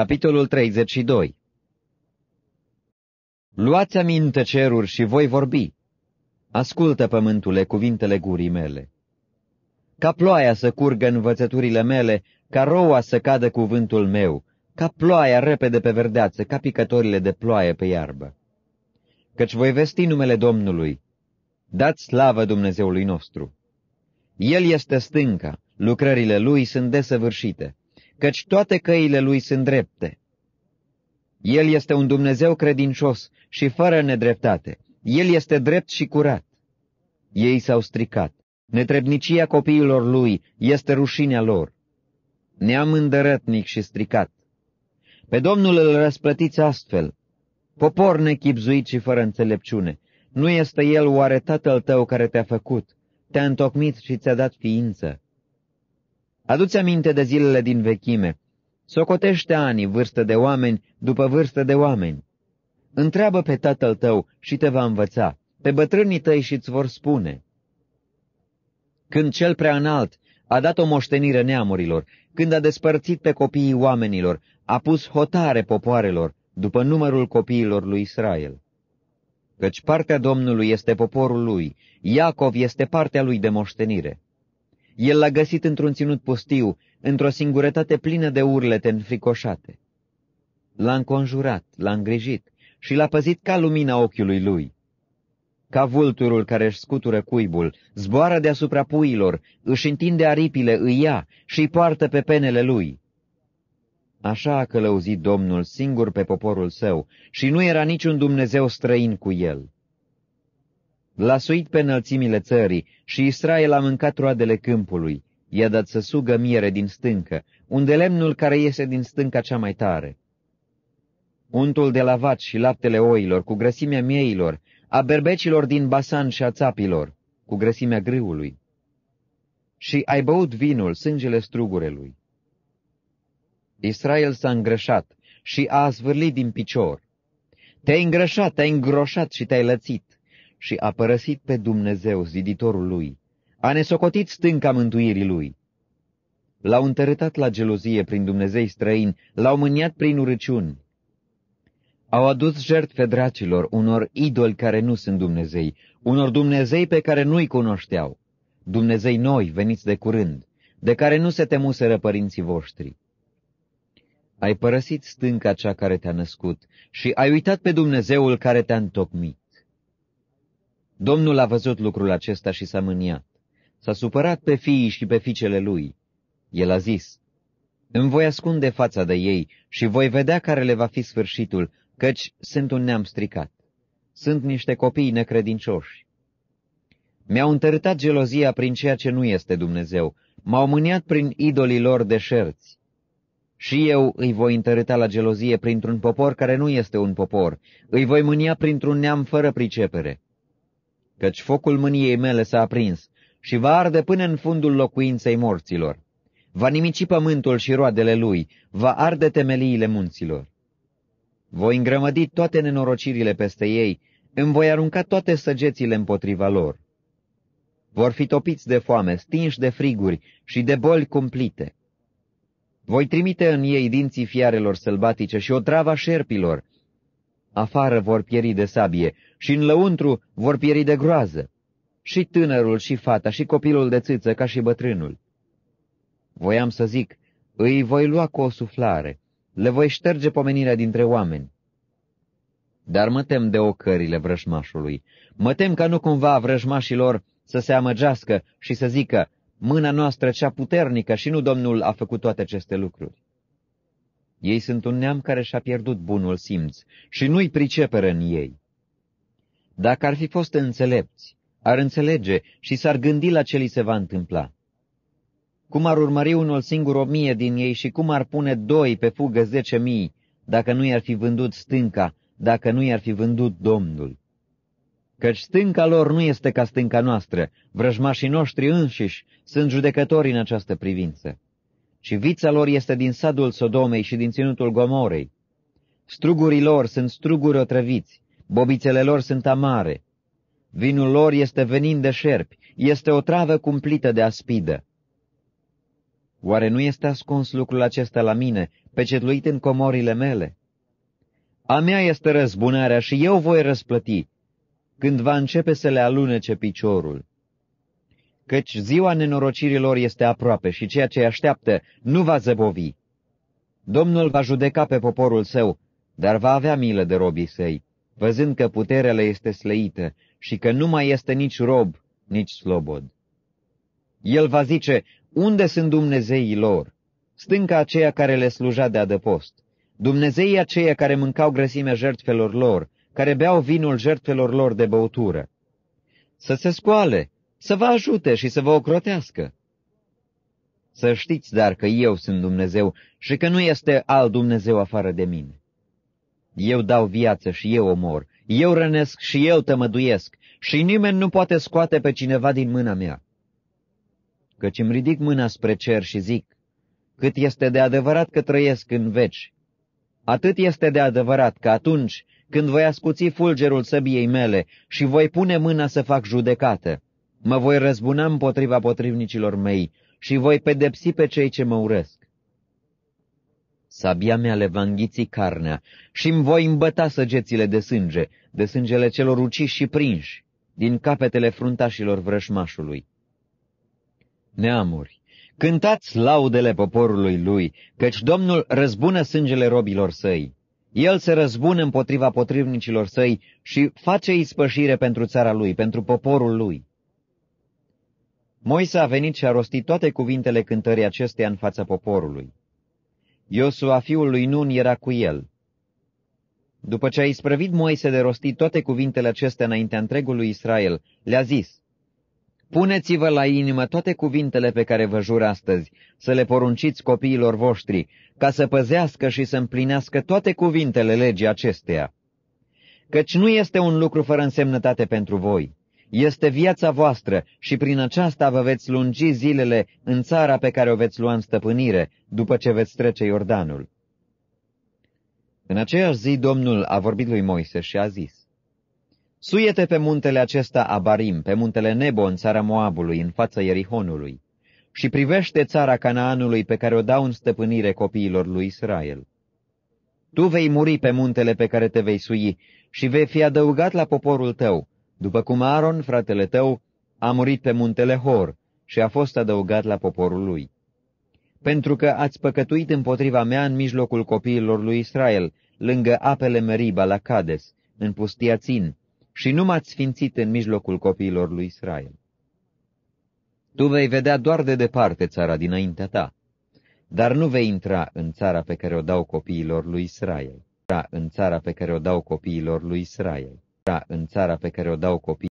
Capitolul 32 Luați aminte ceruri și voi vorbi. Ascultă, pământule, cuvintele gurii mele. Ca ploaia să curgă învățăturile mele, ca roa să cadă cuvântul meu, ca ploaia repede pe verdeață, ca picătorile de ploaie pe iarbă. Căci voi vesti numele Domnului. Dați slavă Dumnezeului nostru. El este stânca, lucrările lui sunt desăvârșite căci toate căile lui sunt drepte. El este un Dumnezeu credincios și fără nedreptate. El este drept și curat. Ei s-au stricat. Netrebnicia copiilor lui este rușinea lor. Neam îndărătnic și stricat. Pe Domnul îl răsplătiți astfel. Popor nechipzuit și fără înțelepciune. Nu este el oare tatăl tău care te-a făcut, te-a întocmit și ți-a dat ființă? Aduți aminte de zilele din vechime. Socotește ani, vârstă de oameni, după vârstă de oameni. Întreabă pe tatăl tău și te va învăța, pe bătrânii tăi și îți vor spune. Când cel prea înalt a dat o moștenire neamurilor, când a despărțit pe copiii oamenilor, a pus hotare popoarelor, după numărul copiilor lui Israel. Căci partea Domnului este poporul lui, Iacov este partea lui de moștenire. El l-a găsit într-un ținut pustiu, într-o singurătate plină de urlete înfricoșate. L-a înconjurat, l-a îngrijit și l-a păzit ca lumina ochiului lui. Ca vulturul care își scutură cuibul, zboară deasupra puilor, își întinde aripile, îi ia și îi poartă pe penele lui. Așa a călăuzit Domnul singur pe poporul său și nu era niciun Dumnezeu străin cu el. L-a suit pe înălțimile țării și Israel a mâncat roadele câmpului. I-a dat să sugă miere din stâncă, unde lemnul care iese din stânca cea mai tare. Untul de lavat și laptele oilor, cu grăsimea mieilor, a berbecilor din basan și a țapilor, cu grăsimea grâului. Și ai băut vinul, sângele strugurelui. Israel s-a îngrășat și a zvârlit din picior. Te-ai îngrășat, te-ai îngroșat și te-ai lățit și a părăsit pe Dumnezeu, ziditorul lui, a nesocotit stânca mântuirii lui. L-au întărătat la gelozie prin Dumnezei străini, l-au mâniat prin urăciuni. Au adus jertfe dracilor, unor idoli care nu sunt Dumnezei, unor Dumnezei pe care nu-i cunoșteau, Dumnezei noi veniți de curând, de care nu se temuseră părinții voștri. Ai părăsit stânca cea care te-a născut și ai uitat pe Dumnezeul care te-a întocmit. Domnul a văzut lucrul acesta și s-a mâniat. S-a supărat pe fiii și pe fiicele lui. El a zis, Îmi voi ascunde fața de ei și voi vedea care le va fi sfârșitul, căci sunt un neam stricat. Sunt niște copii necredincioși. Mi-au întărâtat gelozia prin ceea ce nu este Dumnezeu, m-au mâniat prin idolii lor deșerți. Și eu îi voi întărâta la gelozie printr-un popor care nu este un popor, îi voi mânia printr-un neam fără pricepere căci focul mâniei mele s-a aprins și va arde până în fundul locuinței morților. Va nimici pământul și roadele lui, va arde temeliile munților. Voi îngrămădi toate nenorocirile peste ei, îmi voi arunca toate săgețile împotriva lor. Vor fi topiți de foame, stinși de friguri și de boli cumplite. Voi trimite în ei dinții fiarelor sălbatice și otrava șerpilor, afară vor pieri de sabie și în lăuntru vor pieri de groază, și tânărul și fata și copilul de țâță ca și bătrânul. Voiam să zic, îi voi lua cu o suflare, le voi șterge pomenirea dintre oameni. Dar mă tem de ocările vrăjmașului, mă tem ca nu cumva vrăjmașilor să se amăgească și să zică, mâna noastră cea puternică și nu Domnul a făcut toate aceste lucruri. Ei sunt un neam care și-a pierdut bunul simț și nu-i priceperă în ei. Dacă ar fi fost înțelepți, ar înțelege și s-ar gândi la ce li se va întâmpla. Cum ar urmări unul singur o mie din ei și cum ar pune doi pe fugă zece mii, dacă nu i-ar fi vândut stânca, dacă nu i-ar fi vândut Domnul. Căci stânca lor nu este ca stânca noastră, vrăjmașii noștri înșiși sunt judecători în această privință și vița lor este din sadul Sodomei și din ținutul Gomorei. Strugurii lor sunt struguri otrăviți, bobițele lor sunt amare. Vinul lor este venin de șerpi, este o travă cumplită de aspidă. Oare nu este ascuns lucrul acesta la mine, pecetluit în comorile mele? A mea este răzbunarea și eu voi răsplăti, când va începe să le alunece piciorul căci ziua nenorocirilor este aproape și ceea ce așteaptă nu va zăbovi. Domnul va judeca pe poporul său, dar va avea milă de robii săi, văzând că puterea le este sleită și că nu mai este nici rob, nici slobod. El va zice, unde sunt Dumnezeii lor? Stânca aceea care le sluja de adăpost, Dumnezeii aceia care mâncau grăsimea jertfelor lor, care beau vinul jertfelor lor de băutură. Să se scoale, să vă ajute și să vă ocrotească. Să știți, dar, că eu sunt Dumnezeu și că nu este alt Dumnezeu afară de mine. Eu dau viață și eu omor, eu rănesc și eu tămăduiesc și nimeni nu poate scoate pe cineva din mâna mea. Căci îmi ridic mâna spre cer și zic, cât este de adevărat că trăiesc în veci, atât este de adevărat că atunci când voi ascuți fulgerul săbiei mele și voi pune mâna să fac judecată, Mă voi răzbuna împotriva potrivnicilor mei și voi pedepsi pe cei ce mă urăsc. Sabia mea le va înghiți carnea și îmi voi îmbăta săgețile de sânge, de sângele celor uciși și prinși, din capetele fruntașilor vrășmașului. Neamuri, cântați laudele poporului lui, căci Domnul răzbună sângele robilor săi. El se răzbună împotriva potrivnicilor săi și face ispășire pentru țara lui, pentru poporul lui. Moise a venit și a rostit toate cuvintele cântării acesteia în fața poporului. Iosua, fiul lui Nun, era cu el. După ce a isprăvit Moise de rostit toate cuvintele acestea înaintea întregului Israel, le-a zis, Puneți-vă la inimă toate cuvintele pe care vă jur astăzi, să le porunciți copiilor voștri, ca să păzească și să împlinească toate cuvintele legii acesteia. Căci nu este un lucru fără însemnătate pentru voi este viața voastră și prin aceasta vă veți lungi zilele în țara pe care o veți lua în stăpânire, după ce veți trece Iordanul. În aceeași zi Domnul a vorbit lui Moise și a zis, Suiete pe muntele acesta Abarim, pe muntele Nebo, în țara Moabului, în fața Ierihonului, și privește țara Canaanului pe care o dau în stăpânire copiilor lui Israel. Tu vei muri pe muntele pe care te vei sui și vei fi adăugat la poporul tău, după cum Aaron, fratele tău, a murit pe muntele Hor și a fost adăugat la poporul lui. Pentru că ați păcătuit împotriva mea în mijlocul copiilor lui Israel, lângă apele Meriba la Cades, în pustia Țin, și nu m-ați sfințit în mijlocul copiilor lui Israel. Tu vei vedea doar de departe țara dinaintea ta, dar nu vei intra în țara pe care o dau copiilor lui Israel, în țara pe care o dau copiilor lui Israel în țara pe care o dau copiii